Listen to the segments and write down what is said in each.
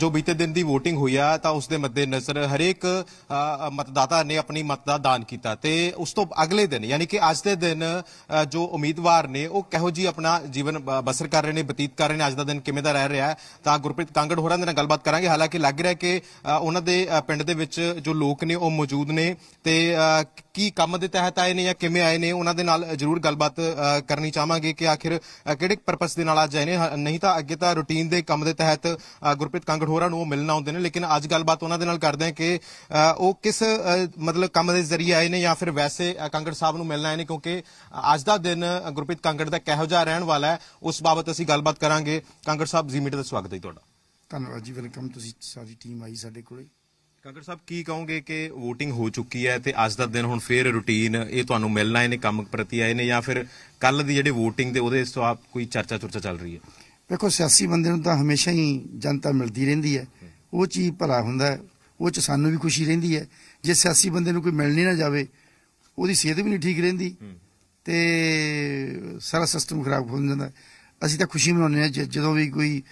ਜੋ ਬੀਤੇ ਦਿਨ ਦੀ VOTING ਹੋਈ ਆ ਤਾਂ ਉਸ ਦੇ ਮੱਦੇ ਨਜ਼ਰ ਹਰੇਕ ਮਤਦਾਤਾ ਨੇ ਆਪਣੀ ਮਤ ਦਾ ਦਾਨ ਕੀਤਾ ਤੇ ਉਸ ਤੋਂ ਅਗਲੇ ਦਿਨ ਯਾਨੀ ਕਿ ਅੱਜ ਦੇ ਦਿਨ ਜੋ ਉਮੀਦਵਾਰ ਨੇ ਉਹ ਕਿਹੋ ਜੀ ਆਪਣਾ ਜੀਵਨ ਬਸਰ ਕਰ ਰਹੇ ਨੇ ਬਤੀਤ ਕਰ ਰਹੇ ਨੇ ਅੱਜ ਦਾ ਦਿਨ ਕਿਵੇਂ ਦਾ ਰਹਿ ਰਿਹਾ ਤਾਂ ਗੁਰਪ੍ਰੀਤ ਕਾਂਗੜ ਹੋਰਾਂ ਦੇ ਨਾਲ ਗੱਲਬਾਤ ਕਰਾਂਗੇ ਹਾਲਾਂਕਿ ਲੱਗ ਰਿਹਾ ਕਿ ਉਹਨਾਂ ਦੇ ਪਿੰਡ ਦੇ ਵਿੱਚ ਜੋ ਲੋਕ ਨੇ ਉਹ ਮੌਜੂਦ ਨੇ ਤੇ ਕੀ ਕੰਮ ਦੇ ਤਹਿਤ ਆਏ ਨੇ ਜਾਂ ਕਿਵੇਂ ਆਏ ਨੇ ਉਹਨਾਂ ਦੇ ਨਾਲ ਜ਼ਰੂਰ ਗੱਲਬਾਤ ਕਰਨੀ ਚਾਹਾਂਗੇ ਕਿ ਆਖਿਰ ਕਿਹੜੇ ਪਰਪਸ ਦੇ ਨਾਲ ਆਏ ਨੇ ਨਹੀਂ ਤਾਂ ਅੱਗੇ ਤਾਂ ਰੁਟੀਨ ਦੇ ਕੰਮ ਦੇ ਤਹਿਤ ਗੁਰਪ੍ਰੀਤ ਗਠੋਰਾ ਨੂੰ ਉਹ ਮਿਲਣ ਆਉਂਦੇ ਨੇ ਲੇਕਿਨ ਅੱਜ ਗੱਲਬਾਤ ਉਹਨਾਂ ਦੇ ਨਾਲ ਕਰਦੇ ਆ ਕਿ ਉਹ ਕਿਸ ਮਤਲਬ ਕੰਮ ਦੇ ਜ਼ਰੀਏ ਆਏ ਨੇ ਜਾਂ ਫਿਰ ਵੈਸੇ ਕੰਗੜ ਸਾਹਿਬ ਨੂੰ ਮਿਲਣ ਆਏ ਨੇ ਕਿਉਂਕਿ ਅੱਜ ਦਾ ਦਿਨ ਗੁਰਪ੍ਰੀਤ ਕੰਗੜ ਦਾ ਕਿਹੋ ਜਿਹਾ ਰਹਿਣ ਵਾਲਾ ਹੈ ਉਸ ਬਾਬਤ ਅਸੀਂ ਗੱਲਬਾਤ ਕਰਾਂਗੇ ਕੰਗੜ ਸਾਹਿਬ ਜੀ ਮੀਟ ਦਾ ਸਵਾਗਤ ਹੈ ਤੁਹਾਡਾ ਧੰਨਵਾਦ ਜੀ ਵੈਲਕਮ ਤੁਸੀਂ ਸਾਰੀ ਟੀਮ ਆਈ ਸਾਡੇ ਕੋਲੇ ਕੰਗੜ ਸਾਹਿਬ ਕੀ ਕਹੋਗੇ ਕਿ VOTING ਹੋ ਚੁੱਕੀ ਹੈ ਤੇ ਅੱਜ ਦਾ ਦਿਨ ਹੁਣ ਫੇਰ ਰੁਟੀਨ ਇਹ ਤੁਹਾਨੂੰ ਮਿਲਣਾ ਨੇ ਕੰਮ ਪ੍ਰਤੀ ਆਏ ਨੇ ਜਾਂ ਫਿਰ ਕੱਲ ਦੀ ਜਿਹੜੀ VOTING ਦੇ ਉਹਦੇ ਆਪ ਕੋਈ ਚਰਚਾ ਚਰਚਾ ਚੱਲ ਰਹੀ ਹੈ ਵੇਖੋ ਸਿਆਸੀ ਬੰਦੇ ਨੂੰ ਤਾਂ ਹਮੇਸ਼ਾ ਹੀ ਜਨਤਾ ਮਿਲਦੀ ਰਹਿੰਦੀ ਹੈ ਉਹ ਚੀਜ਼ ਭਲਾ ਹੁੰਦਾ ਉਹ ਚ ਸਾਨੂੰ ਵੀ ਖੁਸ਼ੀ ਰਹਿੰਦੀ ਹੈ ਜੇ ਸਿਆਸੀ ਬੰਦੇ ਨੂੰ ਕੋਈ ਮਿਲਣੀ ਨਾ ਜਾਵੇ ਉਹਦੀ ਸਿਹਤ ਵੀ ਨਹੀਂ ਠੀਕ ਰਹਿੰਦੀ ਤੇ ਸਾਰਾ ਸਿਸਟਮ ਖਰਾਬ ਹੋ ਜਾਂਦਾ ਅਸੀਂ ਤਾਂ ਖੁਸ਼ੀ ਮਨਾਉਂਦੇ ਹਾਂ ਜਦੋਂ ਵੀ ਕੋਈ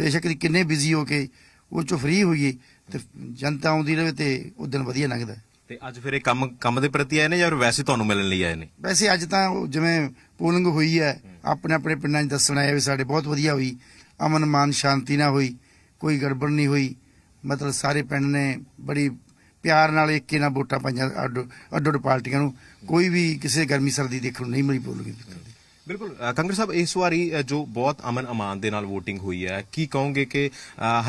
ਬੇਸ਼ੱਕ ਕਿੰਨੇ ਬਿਜ਼ੀ ਹੋ ਕੇ ਉਹ ਚ ਫ੍ਰੀ ਹੋਈਏ ਤੇ ਜਨਤਾ ਆਉਂਦੀ ਰਹੇ ਤੇ ਉਹ ਦਿਨ ਵਧੀਆ ਲੰਘਦਾ ਤੇ ਅੱਜ ਫਿਰ ਇਹ ਕੰਮ ਕੰਮ ਦੇ ਪ੍ਰਤੀ ਆਏ ਨੇ ਜਾਂ ਵੈਸੇ ਤੁਹਾਨੂੰ ਮਿਲਣ ਲਈ ਆਏ ਨੇ ਵੈਸੇ ਅੱਜ ਤਾਂ ਜਿਵੇਂ ਪੋਲਿੰਗ ਹੋਈ ਹੈ ਆਪਣੇ ਆਪਣੇ ਪਿੰਡਾਂ 'ਚ ਦੱਸਣ ਆਏ ਵੀ ਸਾਡੇ ਬਹੁਤ ਵਧੀਆ ਹੋਈ ਅਮਨ ਮਾਨ ਸ਼ਾਂਤੀ ਨਾਲ ਹੋਈ ਕੋਈ ਗੜਬੜ ਨਹੀਂ ਹੋਈ ਮਤਲਬ ਸਾਰੇ ਪਿੰਡ ਨੇ ਬੜੀ ਪਿਆਰ ਨਾਲ ਇੱਕੇ ਨਾਲ ਵੋਟਾਂ ਪਾਈਆਂ ਅੱਡੋ ਅੱਡ ਪਾਰਟੀਆਂ ਨੂੰ ਕੋਈ ਵੀ ਕਿਸੇ ਗਰਮੀ ਸਰਦੀ ਦੇਖਣ ਨੂੰ ਨਹੀਂ ਮਿਲੀ ਪੋਲਿੰਗ ਬਿਲਕੁਲ ਕਾਂਗਰਸ ਸਾਹਿਬ ਇਸ ਵਾਰੀ ਜੋ ਬਹੁਤ ਅਮਨ ਅਮਾਨ ਦੇ ਨਾਲ VOTING ਹੋਈ ਹੈ ਕੀ ਕਹੋਗੇ ਕਿ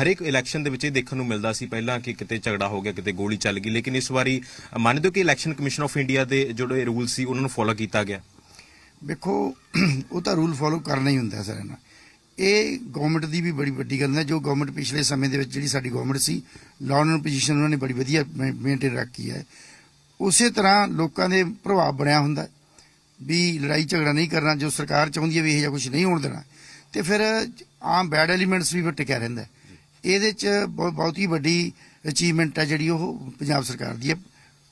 ਹਰੇਕ ਇਲੈਕਸ਼ਨ ਦੇ ਵਿੱਚ ਇਹ ਦੇਖਣ ਨੂੰ ਮਿਲਦਾ ਸੀ ਪਹਿਲਾਂ ਕਿ ਕਿਤੇ ਝਗੜਾ ਹੋ ਗਿਆ ਕਿਤੇ ਗੋਲੀ ਚੱਲ ਗਈ ਲੇਕਿਨ ਇਸ ਵਾਰੀ ਮੰਨਦੇ ਹੋ ਕਿ ਇਲੈਕਸ਼ਨ ਕਮਿਸ਼ਨ ਆਫ ਇੰਡੀਆ ਦੇ ਜਿਹੜੇ ਰੂਲ ਸੀ ਉਹਨਾਂ ਨੂੰ ਫੋਲੋ ਕੀਤਾ ਗਿਆ ਵੇਖੋ ਉਹ ਤਾਂ ਰੂਲ ਫੋਲੋ ਕਰਨਾ ਹੀ ਹੁੰਦਾ ਸਰ ਇਹਨਾਂ ਇਹ ਗਵਰਨਮੈਂਟ ਦੀ ਵੀ ਬੜੀ ਵੱਡੀ ਗੱਲ ਹੈ ਜੋ ਗਵਰਨਮੈਂਟ ਪਿਛਲੇ ਸਮੇਂ ਦੇ ਵਿੱਚ ਜਿਹੜੀ ਸਾਡੀ ਗਵਰਨਮੈਂਟ ਸੀ ਲਾਅ ਐਂਡ ਪੋਜੀਸ਼ਨ ਉਹਨਾਂ ਨੇ ਬੜੀ ਵਧੀਆ ਮੇਨਟੇਨ ਰੱਖੀ ਹੈ ਉਸੇ ਤਰ੍ਹਾਂ ਲੋਕਾਂ ਦੇ ਪ੍ਰਭਾਵ ਬਣਿਆ ਹੁੰਦਾ ਵੀ ਲੜਾਈ ਝਗੜਾ ਨਹੀਂ ਕਰਨਾ ਜੋ ਸਰਕਾਰ ਚਾਹੁੰਦੀ ਹੈ ਵੀ ਇਹ ਜਿਹਾ ਕੁਝ ਨਹੀਂ ਹੋਣ ਦੇਣਾ ਤੇ ਫਿਰ ਆਮ ਬੈਡ ਐਲੀਮੈਂਟਸ ਵੀ ਟਿਕਿਆ ਰਹਿੰਦਾ ਇਹਦੇ ਚ ਬਹੁਤ ਹੀ ਵੱਡੀ ਅਚੀਵਮੈਂਟ ਹੈ ਜਿਹੜੀ ਉਹ ਪੰਜਾਬ ਸਰਕਾਰ ਦੀ ਹੈ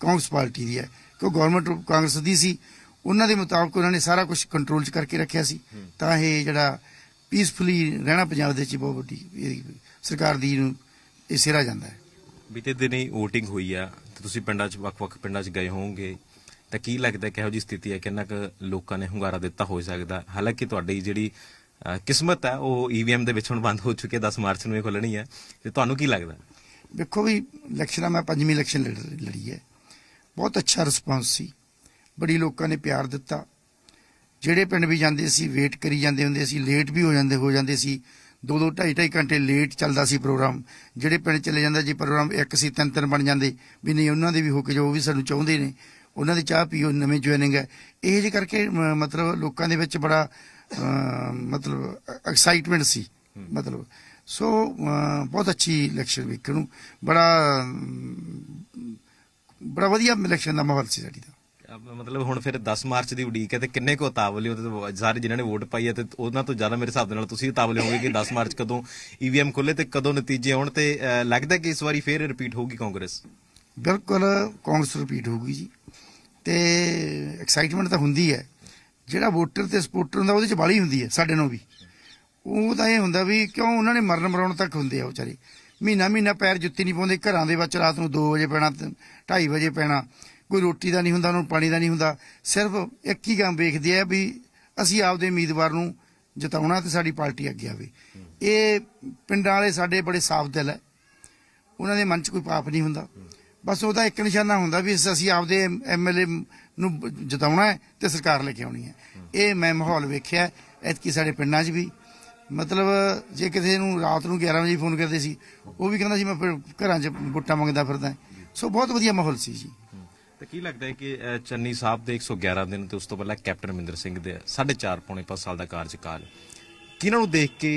ਕਾਂਗਰਸ ਪਾਰਟੀ ਦੀ ਹੈ ਕਿਉਂ ਗਵਰਨਮੈਂਟ ਕਾਂਗਰਸ ਦੀ ਸੀ ਉਹਨਾਂ ਦੇ ਮੁਤਾਬਕ ਉਹਨਾਂ ਨੇ ਸਾਰਾ ਕੁਝ ਕੰਟਰੋਲ 'ਚ ਕਰਕੇ ਰੱਖਿਆ ਸੀ ਤਾਂ ਇਹ ਜਿਹੜਾ ਪੀਸਫੁਲੀ ਰਹਿਣਾ ਪੰਜਾਬ ਦੇ ਚ ਬਹੁਤ ਵੱਡੀ ਸਰਕਾਰ ਦੀ ਨੂੰ ਇਹ ਸਿਰਾ ਜਾਂਦਾ ਹੈ ਬੀਤੇ ਦਿਨੀ VOTING ਹੋਈ ਆ ਤੁਸੀਂ ਪਿੰਡਾਂ 'ਚ ਵੱਖ-ਵੱਖ ਪਿੰਡਾਂ 'ਚ ਗਏ ਹੋਵੋਗੇ ਤਾਂ ਕੀ ਲੱਗਦਾ ਕਿਹੋ ਜੀ ਸਥਿਤੀ ਹੈ ਕਿੰਨਾ ਕੁ ਲੋਕਾਂ ਨੇ ਹੁੰਗਾਰਾ ਦਿੱਤਾ ਹੋ ਸਕਦਾ ਹਾਲਾਂਕਿ ਤੁਹਾਡੀ ਜਿਹੜੀ ਕਿਸਮਤ ਹੈ ਉਹ ਈਵੀਐਮ e ਦੇ ਵਿੱਚ ਹੁਣ ਬੰਦ ਹੋ ਚੁੱਕੇ 10 ਮਾਰਚ ਨੂੰ ਇਹ ਖੁੱਲਣੀ ਹੈ ਤੇ ਤੁਹਾਨੂੰ ਕੀ ਲੱਗਦਾ ਵੇਖੋ ਵੀ ਇਲੈਕਸ਼ਨਾਂ ਮੈਂ ਪੰਜਵੀਂ ਇਲੈਕਸ਼ਨ ਲੜੀ ਹੈ ਬਹੁਤ ਅੱਛਾ ਰਿਸਪਾਂਸ ਸੀ ਬੜੀ ਲੋਕਾਂ ਨੇ ਪਿਆਰ ਦਿੱਤਾ ਜਿਹੜੇ ਪਿੰਡ ਵੀ ਜਾਂਦੇ ਸੀ ਵੇਟ ਕਰੀ ਜਾਂਦੇ ਹੁੰਦੇ ਸੀ ਲੇਟ ਵੀ ਹੋ ਜਾਂਦੇ ਹੋ ਜਾਂਦੇ ਸੀ ਦੋ ਦੋ ਢਾਈ ਢਾਈ ਘੰਟੇ ਲੇਟ ਚੱਲਦਾ ਸੀ ਪ੍ਰੋਗਰਾਮ ਜਿਹੜੇ ਪਿੰਡ ਚਲੇ ਜਾਂਦਾ ਜੀ ਪ੍ਰੋਗਰਾਮ ਇੱਕ ਸੀ ਤਿੰਨ ਤਿੰਨ ਬਣ ਜਾਂਦੇ ਵੀ ਨਹੀਂ ਉਹਨਾਂ ਦੇ ਵੀ ਹੋ ਕੇ ਜੋ ਵੀ ਸਾਨੂੰ ਚਾਹੁੰਦੇ ਨੇ ਉਹਨਾਂ ਦੀ ਚਾਹ ਪੀਓ ਨਵੇਂ ਜੁਆਇਨਿੰਗ ਹੈ ਇਹ ਜੇ ਕਰਕੇ ਮਤਲਬ ਲੋਕਾਂ ਦੇ ਵਿੱਚ ਬੜਾ ਮਤਲਬ ਐਕਸਾਈਟਮੈਂਟ ਸੀ ਮਤਲਬ ਸੋ ਬਹੁਤ ਅੱਛੀ ਇਲੈਕਸ਼ਨ ਵੀ ਨੂੰ ਬੜਾ ਬੜਾ ਵਧੀਆ ਇਲੈਕਸ਼ਨ ਦਾ ਮਾਹੌਲ ਸੀ ਸਾਡੀ ਦਾ ਮਤਲਬ ਹੁਣ ਫਿਰ 10 ਮਾਰਚ ਦੀ ਉਡੀਕ ਹੈ ਤੇ ਕਿੰਨੇ ਕੋ ਉਤਾਵਲੇ ਉਹ ਸਾਰੇ ਜਿਨ੍ਹਾਂ ਨੇ ਵੋਟ ਪਾਈ ਹੈ ਤੇ ਉਹਨਾਂ ਤੋਂ ਜ਼ਿਆਦਾ ਮੇਰੇ ਹਿਸਾਬ ਦੇ ਨਾਲ ਤੁਸੀਂ ਉਤਾਵਲੇ ਹੋਗੇ ਕਿ 10 ਮਾਰਚ ਕਦੋਂ ਈਵੀਐਮ e ਖੁੱਲੇ ਤੇ ਕਦੋਂ ਨਤੀਜੇ ਆਉਣ ਤੇ ਲੱਗਦਾ ਕਿ ਇਸ ਵਾਰੀ ਫੇਰ ਰਿਪੀਟ ਹੋਊਗੀ ਕਾਂਗਰਸ ਬਿਲਕੁਲ ਕਾਂਗਰਸ ਰਿਪੀਟ ਹੋਊਗੀ ਜੀ ਤੇ ਐਕਸਾਈਟਮੈਂਟ ਤਾਂ ਹੁੰਦੀ ਹੈ ਜਿਹੜਾ ਵੋਟਰ ਤੇ ਸਪੋਰਟਰ ਹੁੰਦਾ ਉਹਦੇ ਚ ਬਾਲੀ ਹੁੰਦੀ ਹੈ ਸਾਡੇ ਨੂੰ ਵੀ ਉਹ ਤਾਂ ਇਹ ਹੁੰਦਾ ਵੀ ਕਿਉਂ ਉਹਨਾਂ ਨੇ ਮਰਨ ਮਰਾਉਣ ਤੱਕ ਹੁੰਦੇ ਆ ਵਿਚਾਰੇ ਮਹੀਨਾ ਮਹੀਨਾ ਪੈਰ ਜੁੱਤੀ ਨਹੀਂ ਪਾਉਂਦੇ ਘਰਾਂ ਦੇ ਵਿੱਚ ਰਾਤ ਨੂੰ 2 ਵਜੇ ਪੈਣਾ 2:30 ਵਜੇ ਪੈਣਾ ਕੋਈ ਰੋਟੀ ਦਾ ਨਹੀਂ ਹੁੰਦਾ ਉਹਨਾਂ ਨੂੰ ਪਾਣੀ ਦਾ ਨਹੀਂ ਹੁੰਦਾ ਸਿਰਫ ਇੱਕ ਹੀ ਗੱਲ ਵੇਖਦੇ ਆ ਵੀ ਅਸੀਂ ਆਪਦੇ ਉਮੀਦਵਾਰ ਨੂੰ ਜਿਤਾਉਣਾ ਤੇ ਸਾਡੀ ਪਾਰਟੀ ਅੱਗੇ ਆਵੇ ਇਹ ਪਿੰਡਾਂ ਵਾਲੇ ਸਾਡੇ ਬੜੇ ਸਾਫ ਦਿਲ ਹੈ ਉਹਨਾਂ ਦੇ ਮਨ 'ਚ ਕੋਈ ਪਾਪ ਨਹੀਂ ਹੁੰਦਾ ਬਸ ਉਹਦਾ ਇੱਕ ਨਿਸ਼ਾਨਾ ਹੁੰਦਾ ਵੀ ਅਸੀਂ ਆਪਦੇ ਐਮਐਲਏ ਨੂੰ ਜਿਤਾਉਣਾ ਹੈ ਤੇ ਸਰਕਾਰ ਲੈ ਕੇ ਆਉਣੀ ਹੈ ਇਹ ਮੈਂ ਮਾਹੌਲ ਵੇਖਿਆ ਐਤਕੀ ਸਾਡੇ ਪਿੰਡਾਂ 'ਚ ਵੀ ਮਤਲਬ ਜੇ ਕਿਸੇ ਨੂੰ ਰਾਤ ਨੂੰ 11 ਵਜੇ ਫੋਨ ਕਰਦੇ ਸੀ ਉਹ ਵੀ ਕਹਿੰਦਾ ਸੀ ਮੈਂ ਘਰਾਂ 'ਚ ਗੁੱਟਾ ਮੰਗਦਾ ਫਿਰਦਾ ਸੋ ਬਹੁਤ ਵਧੀਆ ਮਾਹੌਲ ਸੀ ਜੀ ਤੇ ਕੀ ਲੱਗਦਾ ਹੈ ਕਿ ਚੰਨੀ ਸਾਹਿਬ ਦੇ 111 ਦਿਨ ਤੇ ਉਸ ਤੋਂ ਪਹਿਲਾਂ ਕੈਪਟਨ ਮਿੰਦਰ ਸਿੰਘ ਦੇ 4.5 ਪੌਣੇ 5 ਸਾਲ ਦਾ ਕਾਰਜਕਾਲ ਕਿਹਨਾਂ ਨੂੰ ਦੇਖ ਕੇ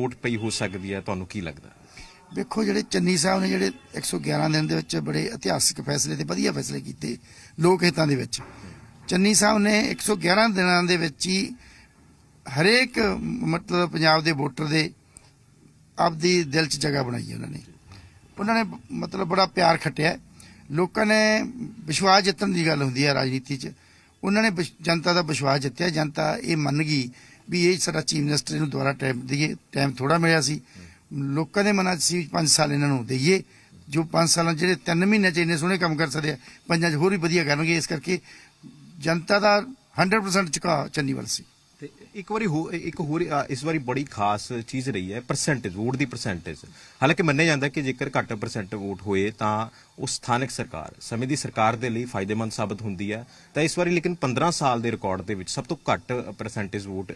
ਵੋਟ ਪਈ ਹੋ ਸਕਦੀ ਹੈ ਤੁਹਾਨੂੰ ਕੀ ਲੱਗਦਾ ਵੇਖੋ ਜਿਹੜੇ ਚੰਨੀ ਸਾਹਿਬ ਨੇ ਜਿਹੜੇ 111 ਦਿਨ ਦੇ ਵਿੱਚ ਬੜੇ ਇਤਿਹਾਸਿਕ ਫੈਸਲੇ ਤੇ ਵਧੀਆ ਫੈਸਲੇ ਕੀਤੇ ਲੋਕ ਹਿੱਤਾਂ ਦੇ ਵਿੱਚ ਚੰਨੀ ਸਾਹਿਬ ਨੇ 111 ਦਿਨਾਂ ਦੇ ਵਿੱਚ ਹੀ ਹਰੇਕ ਮਤਲਬ ਪੰਜਾਬ ਦੇ ਵੋਟਰ ਦੇ ਆਪਦੀ ਦਿਲ 'ਚ ਜਗ੍ਹਾ ਬਣਾਈ ਉਹਨਾਂ ਨੇ ਉਹਨਾਂ ਨੇ ਮਤਲਬ ਬੜਾ ਪਿਆਰ ਖਟਿਆ ਲੋਕਾਂ ਨੇ ਵਿਸ਼ਵਾਸ ਜਿੱਤਣ ਦੀ ਗੱਲ ਹੁੰਦੀ ਹੈ ਰਾਜਨੀਤੀ 'ਚ ਉਹਨਾਂ ਨੇ ਜਨਤਾ ਦਾ ਵਿਸ਼ਵਾਸ ਜਿੱਤਿਆ ਜਨਤਾ ਇਹ ਮੰਨ ਗਈ ਵੀ ਇਹ ਸਾਡਾ ਚੀਫ ਮਿਨਿਸਟਰ ਨੂੰ ਦੁਬਾਰਾ ਟਾਈਮ ਦਈਏ ਟਾਈਮ ਥੋੜਾ ਮਿਲਿਆ ਸੀ ਲੋਕਾਂ ਦੇ ਮਨਾਂ 'ਚ ਸੀ 5 ਸਾਲ ਇਹਨਾਂ ਨੂੰ ਦਈਏ ਜੋ 5 ਸਾਲਾਂ ਜਿਹੜੇ 3 ਮਹੀਨੇ 'ਚ ਇੰਨੇ ਸੋਹਣੇ ਕੰਮ ਕਰ ਸਕਦੇ ਆ ਪੰਜਾਂ 'ਚ ਹੋਰ ਵੀ ਵਧੀਆ ਕਰਨਗੇ ਇਸ ਕਰਕੇ ਜਨਤਾ ਦਾ 100% ਝੁਕਾਅ ਚੰਨੀਵਾਲ ਸੀ ਇੱਕ ਵਾਰੀ ਇੱਕ ਹੋਰ ਇਸ ਵਾਰੀ ਬੜੀ ਖਾਸ ਚੀਜ਼ ਰਹੀ ਹੈ ਪਰਸੈਂਟੇਜ ਵੋਟ ਦੀ ਪਰਸੈਂਟੇਜ ਹਾਲਾਂਕਿ ਮੰਨਿਆ ਜਾਂਦਾ ਕਿ ਜੇਕਰ ਘੱਟ ਪਰਸੈਂਟ ਵੋਟ ਹੋਏ ਤਾਂ ਉਹ ਸਥਾਨਕ ਸਰਕਾਰ ਸਮੇਂ ਦੀ ਸਰਕਾਰ ਦੇ ਲਈ ਫਾਇਦੇਮੰਦ ਸਾਬਤ ਹੁੰਦੀ ਹੈ ਤਾਂ ਇਸ ਵਾਰੀ ਲੇਕਿਨ 15 ਸਾਲ ਦੇ ਰਿਕਾਰਡ ਦੇ ਵਿੱਚ ਸਭ ਤੋਂ ਘੱਟ ਪਰਸੈਂਟੇਜ ਵੋਟ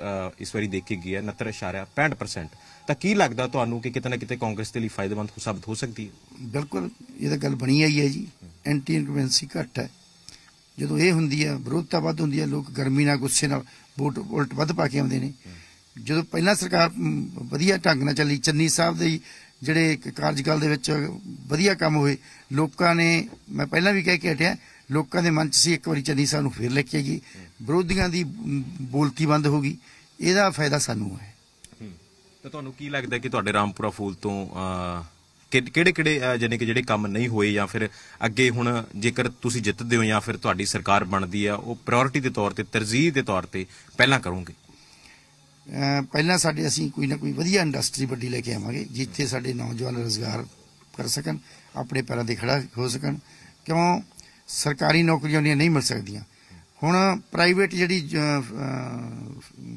ਇਸ ਵਾਰੀ ਦੇਖੀ ਗਈ ਹੈ 69.65% ਤਾਂ ਕੀ ਲੱਗਦਾ ਤੁਹਾਨੂੰ ਕਿ ਕਿਤੇ ਨਾ ਕਿਤੇ ਕਾਂਗਰਸ ਦੇ ਲਈ ਫਾਇਦੇਮੰਦ ਸਾਬਤ ਹੋ ਸਕਦੀ ਹੈ ਬਿਲਕੁਲ ਇਹ ਤਾਂ ਗੱਲ ਬਣੀ ਆਈ ਹੈ ਜੀ ਐਂਟੀ ਇਨਕਵੈਂਸੀ ਘੱਟ ਹੈ ਜਦੋਂ ਇਹ ਹੁੰਦੀ ਆ ਵਿਰੋਧਤਾ ਵੱਧ ਹੁੰਦੀ ਆ ਲੋਕ ਗਰਮੀ ਨਾਲ ਗੁੱਸੇ ਨਾਲ ਵੋਟ ਉਲਟ ਵੱਧ ਪਾ ਕੇ ਆਉਂਦੇ ਨੇ ਜਦੋਂ ਪਹਿਲਾਂ ਸਰਕਾਰ ਵਧੀਆ ਢੰਗ ਨਾਲ ਚੱਲੀ ਚੰਨੀ ਸਾਹਿਬ ਦੇ ਜਿਹੜੇ ਕਾਰਜਕਾਲ ਦੇ ਵਿੱਚ ਵਧੀਆ ਕੰਮ ਹੋਏ ਲੋਕਾਂ ਨੇ ਮੈਂ ਪਹਿਲਾਂ ਵੀ ਕਹਿ ਕੇ ਹਟਿਆ ਲੋਕਾਂ ਦੇ ਮਨ 'ਚ ਸੀ ਇੱਕ ਵਾਰੀ ਚੰਨੀ ਸਾਹਿਬ ਨੂੰ ਫੇਰ ਲੈ ਕੇ ਗਈ ਵਿਰੋਧੀਆਂ ਦੀ ਬੋਲਤੀ ਬੰਦ ਹੋ ਗਈ ਇਹਦਾ ਫਾਇਦਾ ਸਾਨੂੰ ਹੈ ਤਾਂ ਤੁਹਾਨੂੰ ਕੀ ਲੱਗਦਾ ਕਿ ਤੁਹਾਡੇ ਰਾਮਪੁਰਾ ਫੂਲ ਤੋਂ ਕਿਹੜੇ ਕਿਹੜੇ ਜਾਨੀ ਕਿ ਜਿਹੜੇ ਕੰਮ ਨਹੀਂ ਹੋਏ ਜਾਂ ਫਿਰ ਅੱਗੇ ਹੁਣ ਜੇਕਰ ਤੁਸੀਂ ਜਿੱਤਦੇ ਹੋ ਜਾਂ ਫਿਰ ਤੁਹਾਡੀ ਸਰਕਾਰ ਬਣਦੀ ਆ ਉਹ ਪ੍ਰਾਇੋਰਟੀ ਦੇ ਤੌਰ ਤੇ ਤਰਜੀਹ ਦੇ ਤੌਰ ਤੇ ਪਹਿਲਾਂ ਕਰੋਗੇ ਪਹਿਲਾਂ ਸਾਡੇ ਅਸੀਂ ਕੋਈ ਨਾ ਕੋਈ ਵਧੀਆ ਇੰਡਸਟਰੀ ਵੱਡੀ ਲੈ ਕੇ ਆਵਾਂਗੇ ਜਿੱਥੇ ਸਾਡੇ ਨੌਜਵਾਨ ਰੋਜ਼ਗਾਰ ਕਰ ਸਕਣ ਆਪਣੇ ਪੈਰਾਂ ਤੇ ਖੜਾ ਹੋ ਸਕਣ ਕਿਉਂ ਸਰਕਾਰੀ ਨੌਕਰੀਆਂ ਨਹੀਂ ਨਹੀਂ ਮਿਲ ਸਕਦੀਆਂ ਹੁਣ ਪ੍ਰਾਈਵੇਟ ਜਿਹੜੀ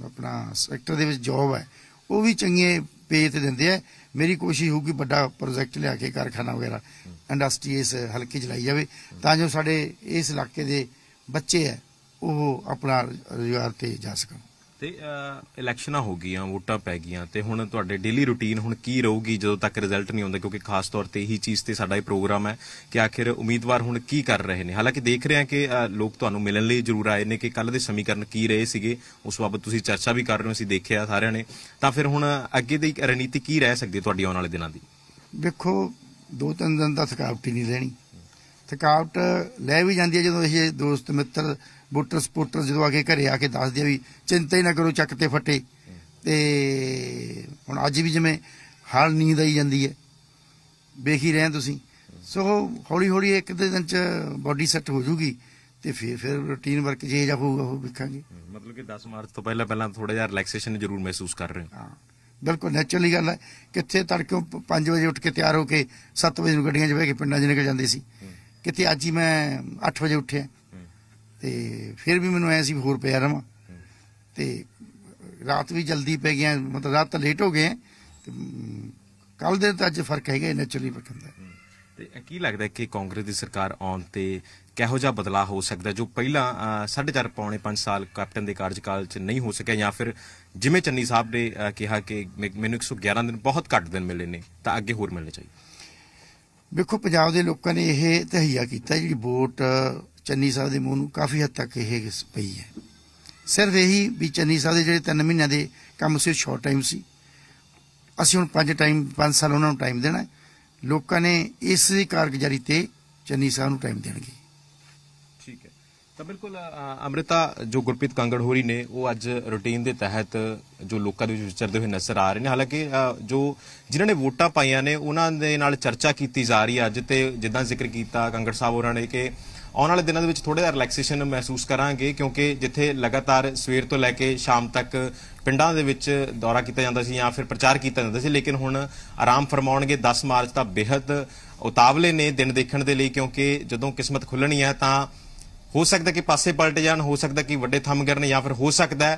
ਆਪਣਾ ਸੈਕਟਰ ਦੇ ਵਿੱਚ ਜੌਬ ਹੈ ਉਹ ਵੀ ਚੰਗੇ ਪੇਜ ਤੇ ਦਿੰਦੇ ਆ ਮੇਰੀ ਕੋਸ਼ਿਸ਼ ਹੋਊਗੀ ਵੱਡਾ ਪ੍ਰੋਜੈਕਟ ਲਿਆ ਕੇ ਕਾਰਖਾਨਾ ਵਗੈਰਾ ਇੰਡਸਟਰੀ ਇਸ ਹਲਕੇ ਚਲਾਈ ਜਾਵੇ ਤਾਂ ਜੋ ਸਾਡੇ ਇਸ ਇਲਾਕੇ ਦੇ ਬੱਚੇ ਆ ਉਹ ਆਪਣਾ ਰੁਜ਼ਗਾਰ ਤੇ ਜਾ ਸਕਣ ਤੇ ਇਲੈਕਸ਼ਨਾਂ ਹੋ ਗਈਆਂ ਵੋਟਾਂ ਪੈ ਗਈਆਂ ਤੇ ਹੁਣ ਤੁਹਾਡੇ ਡੇਲੀ ਰੁਟੀਨ ਹੁਣ ਕੀ ਰਹੂਗੀ ਜਦੋਂ ਤੱਕ ਰਿਜ਼ਲਟ ਨਹੀਂ ਆਉਂਦਾ ਕਿਉਂਕਿ ਖਾਸ ਤੌਰ ਤੇ ਇਹੀ ਚੀਜ਼ ਤੇ ਸਾਡਾ ਇਹ ਪ੍ਰੋਗਰਾਮ ਹੈ ਕਿ ਆਖਿਰ ਉਮੀਦਵਾਰ ਹੁਣ ਕੀ ਕਰ ਰਹੇ ਨੇ ਹਾਲਾਂਕਿ ਦੇਖ ਰਹੇ ਹਾਂ ਕਿ ਲੋਕ ਤੁਹਾਨੂੰ ਮਿਲਣ ਲਈ ਜ਼ਰੂਰ ਆਏ ਨੇ ਕਿ ਕੱਲ ਦੇ ਸਮੀਕਰਨ ਕੀ ਰਹੇ ਸੀਗੇ ਉਸ ਬਾਬਤ ਤੁਸੀਂ ਚਰਚਾ ਵੀ ਕਰ ਰਹੇ ਹੋ ਅਸੀਂ ਦੇਖਿਆ ਸਾਰਿਆਂ ਨੇ ਤਾਂ ਫਿਰ ਹੁਣ ਅੱਗੇ ਦੀ ਰਣਨੀਤੀ ਕੀ ਰਹਿ ਸਕਦੀ ਤੁਹਾਡੀ ਆਉਣ ਵਾਲੇ ਦਿਨਾਂ ਦੀ ਦੇਖੋ ਦੋ ਤਿੰਨ ਦਿਨ ਦਾ ਸਕਾਵਟੀ ਨਹੀਂ ਲੈਣੀ ਥਕਾਵਟ ਲੈ ਵੀ ਜਾਂਦੀ ਹੈ ਜਦੋਂ ਇਹ ਦੋਸਤ ਮਿੱਤਰ ਬੋਟਰ ਸਪੋਰਟਰ ਜਦੋਂ ਆ ਕੇ ਘਰੇ ਆ ਕੇ ਦੱਸਦੇ ਆ ਵੀ ਚਿੰਤਾ ਹੀ ਨਾ ਕਰੋ ਚੱਕ ਤੇ ਫੱਟੇ ਤੇ ਹੁਣ ਅੱਜ ਵੀ ਜਿਵੇਂ ਹਾਲ ਨੀਂਦ ਆਈ ਜਾਂਦੀ ਹੈ ਵੇਖ ਹੀ ਰਹੇ ਤੁਸੀਂ ਸੋ ਹੌਲੀ ਹੌਲੀ ਇੱਕ ਦੇ ਦਿਨ ਚ ਬਾਡੀ ਸੈੱਟ ਹੋ ਜੂਗੀ ਤੇ ਫਿਰ ਫਿਰ ਰੂਟੀਨ ਵਰਕ ਜੇ ਜਾ ਹੋਊਗਾ ਉਹ ਵਿਖਾਂਗੇ ਮਤਲਬ ਕਿ 10 ਮਾਰਚ ਤੋਂ ਪਹਿਲਾਂ ਪਹਿਲਾਂ ਥੋੜਾ ਜਿਹਾ ਰਿਲੈਕਸੇਸ਼ਨ ਜ਼ਰੂਰ ਮਹਿਸੂਸ ਕਰ ਰਹੇ ਹਾਂ ਬਿਲਕੁਲ ਨੈਚੁਰਲੀ ਗੱਲ ਹੈ ਕਿੱਥੇ ਤੜਕੇ 5 ਵਜੇ ਉੱਠ ਕੇ ਤਿਆਰ ਹੋ ਕੇ 7 ਵਜੇ ਨੂੰ ਗੱਡੀਆਂ 'ਚ ਬਹਿ ਕੇ ਪਿੰਡਾਂ 'ਚ ਨਿਕਲ ਜਾਂਦੇ ਸੀ ਕਿਤੇ ਅੱਜ ਹੀ ਮੈਂ 8 ਵਜੇ ਉੱਠਿਆ ਤੇ ਫਿਰ ਵੀ ਮੈਨੂੰ ਐ ਸੀ ਹੋਰ ਪਿਆ ਰਵਾਂ ਤੇ ਰਾਤ ਵੀ ਜਲਦੀ ਪੈ ਗਿਆ ਮਤਲਬ ਰਾਤ ਤਾਂ ਲੇਟ ਹੋ ਗਏ ਤੇ ਕੱਲ ਦੇ ਤਾਂ ਅੱਜ ਫਰਕ ਹੈਗਾ ਨੇਚਰਲੀ ਦਾ ਤੇ ਕੀ ਲੱਗਦਾ ਕਿ ਕਾਂਗਰਸ ਦੀ ਸਰਕਾਰ ਆਉਣ ਤੇ ਕਿਹੋ ਜਿਹਾ ਬਦਲਾਅ ਹੋ ਸਕਦਾ ਜੋ ਪਹਿਲਾਂ 4.5 ਪੌਣੇ 5 ਸਾਲ ਕੈਪਟਨ ਦੇ ਕਾਰਜਕਾਲ 'ਚ ਨਹੀਂ ਹੋ ਸਕਿਆ ਜਾਂ ਫਿਰ ਜਿਵੇਂ ਚੰਨੀ ਸਾਹਿਬ ਨੇ ਕਿਹਾ ਕਿ ਮੈਨੂੰ 111 ਦਿਨ ਬਹੁਤ ਘੱਟ ਦਿਨ ਮਿਲੇ ਨੇ ਤਾਂ ਅੱਗੇ ਹੋਰ ਮਿਲਣੇ ਚਾਹੀਦੇ ਵੇਖੋ ਪੰਜਾਬ ਦੇ ਲੋਕਾਂ ਨੇ ਇਹ ਤਹਈਆ ਕੀਤਾ ਜਿਹੜੀ ਵੋਟ ਚੰਨੀ ਸਾਹਿਬ ਦੇ ਮੂੰਹ ਨੂੰ ਕਾਫੀ ਹੱਦ ਤੱਕ ਇਹ ਪਈ ਹੈ ਸਿਰਫ ਇਹੀ ਵੀ ਚੰਨੀ ਸਾਹਿਬ ਦੇ ਜਿਹੜੇ 3 ਮਹੀਨਿਆਂ ਦੇ ਕੰਮ ਸੀ ਸ਼ਾਰਟ ਟਾਈਮ ਸੀ ਅਸੀਂ ਹੁਣ 5 ਟਾਈਮ 5 ਸਾਲ ਉਹਨਾਂ ਨੂੰ ਟਾਈਮ ਦੇਣਾ ਲੋਕਾਂ ਨੇ ਇਸ ਦੀ ਕਾਰਗੁਜ਼ਾਰੀ ਤੇ ਚੰਨੀ ਸਾਹਿਬ ਨੂੰ ਟਾਈਮ ਦੇਣਗੇ ਤਾਂ ਬਿਲਕੁਲ ਅਮ੍ਰਿਤਾ ਜੋ ਗੁਰਪ੍ਰੀਤ ਕੰਗੜਹੋਰੀ ਨੇ ਉਹ ਅੱਜ ਰੁਟੀਨ ਦੇ ਤਹਿਤ ਜੋ ਲੋਕਾਂ ਦੇ ਵਿੱਚ ਵਿਚਰਦੇ ਹੋਏ ਨਜ਼ਰ ਆ ਰਹੇ ਨੇ ਹਾਲਾਂਕਿ ਜੋ ਜਿਨ੍ਹਾਂ ਨੇ ਵੋਟਾਂ ਪਾਈਆਂ ਨੇ ਉਹਨਾਂ ਦੇ ਨਾਲ ਚਰਚਾ ਕੀਤੀ ਜਾ ਰਹੀ ਹੈ ਅੱਜ ਤੇ ਜਿੱਦਾਂ ਜ਼ਿਕਰ ਕੀਤਾ ਕੰਗੜ ਸਾਹਿਬ ਉਹਨਾਂ ਨੇ ਕਿ ਆਉਣ ਵਾਲੇ ਦਿਨਾਂ ਦੇ ਵਿੱਚ ਥੋੜਾ ਜਿਹਾ ਰਿਲੈਕਸੇਸ਼ਨ ਮਹਿਸੂਸ ਕਰਾਂਗੇ ਕਿਉਂਕਿ ਜਿੱਥੇ ਲਗਾਤਾਰ ਸਵੇਰ ਤੋਂ ਲੈ ਕੇ ਸ਼ਾਮ ਤੱਕ ਪਿੰਡਾਂ ਦੇ ਵਿੱਚ ਦੌਰਾ ਕੀਤਾ ਜਾਂਦਾ ਸੀ ਜਾਂ ਫਿਰ ਪ੍ਰਚਾਰ ਕੀਤਾ ਜਾਂਦਾ ਸੀ ਲੇਕਿਨ ਹੁਣ ਆਰਾਮ ਫਰਮਾਉਣਗੇ 10 ਮਾਰਚ ਤੱਕ ਬਿਹਤ ਉਤਾਵਲੇ ਨੇ ਦਿਨ ਦੇਖਣ ਦੇ ਲਈ ਕਿਉਂਕਿ ਜਦੋਂ ਕਿਸਮਤ ਖੁੱਲਣੀ ਹੈ ਤਾਂ ਹੋ ਸਕਦਾ ਕਿ ਪਾਸੇ ਪਲਟ ਜਾਣ ਹੋ ਸਕਦਾ ਕਿ ਵੱਡੇ ਥੰਮ ਗਿਰਨ ਜਾਂ ਫਿਰ ਹੋ ਸਕਦਾ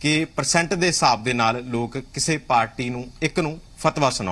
ਕਿ ਪਰਸੈਂਟ ਦੇ ਹਿਸਾਬ ਦੇ ਨਾਲ ਲੋਕ ਕਿਸੇ ਪਾਰਟੀ ਨੂੰ ਇੱਕ ਨੂੰ ਫਤਵਾ ਸੁਣਾਉਣ